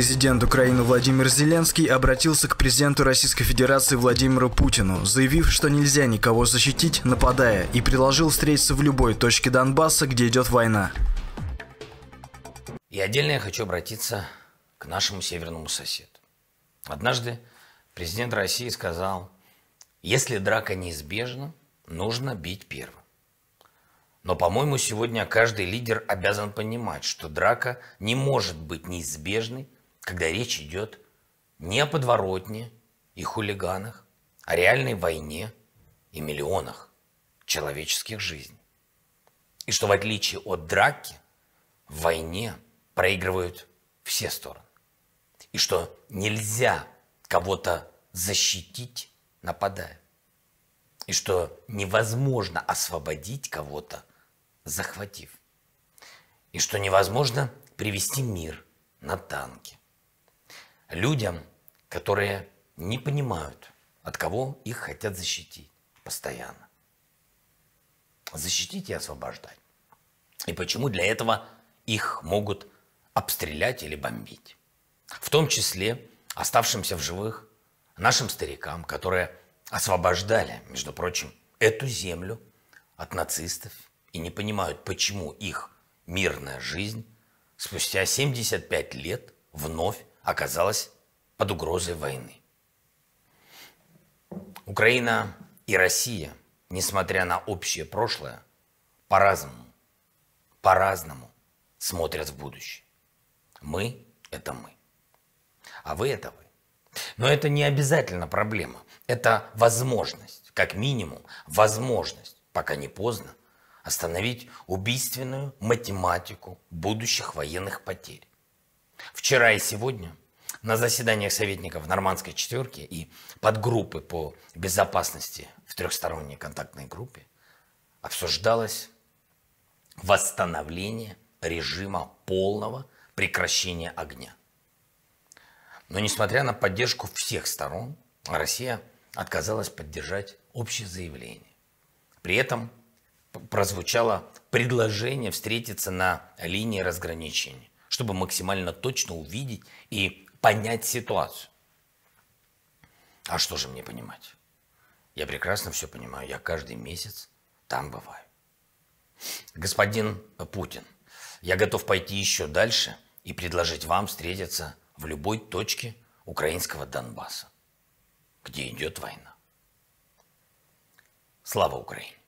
Президент Украины Владимир Зеленский обратился к президенту Российской Федерации Владимиру Путину, заявив, что нельзя никого защитить, нападая, и предложил встретиться в любой точке Донбасса, где идет война. И отдельно я хочу обратиться к нашему северному соседу. Однажды президент России сказал, если драка неизбежна, нужно бить первым. Но, по-моему, сегодня каждый лидер обязан понимать, что драка не может быть неизбежной когда речь идет не о подворотне и хулиганах, а о реальной войне и миллионах человеческих жизней. И что в отличие от драки, в войне проигрывают все стороны. И что нельзя кого-то защитить, нападая. И что невозможно освободить кого-то, захватив. И что невозможно привести мир на танки людям, которые не понимают, от кого их хотят защитить постоянно. Защитить и освобождать. И почему для этого их могут обстрелять или бомбить. В том числе оставшимся в живых нашим старикам, которые освобождали, между прочим, эту землю от нацистов и не понимают, почему их мирная жизнь спустя 75 лет вновь оказалась под угрозой войны. Украина и Россия, несмотря на общее прошлое, по-разному, по-разному смотрят в будущее. Мы – это мы. А вы – это вы. Но это не обязательно проблема. Это возможность, как минимум, возможность, пока не поздно, остановить убийственную математику будущих военных потерь. Вчера и сегодня на заседаниях советников Нормандской четверки и подгруппы по безопасности в трехсторонней контактной группе обсуждалось восстановление режима полного прекращения огня. Но несмотря на поддержку всех сторон, Россия отказалась поддержать общее заявление. При этом прозвучало предложение встретиться на линии разграничения чтобы максимально точно увидеть и понять ситуацию. А что же мне понимать? Я прекрасно все понимаю, я каждый месяц там бываю. Господин Путин, я готов пойти еще дальше и предложить вам встретиться в любой точке украинского Донбасса, где идет война. Слава Украине!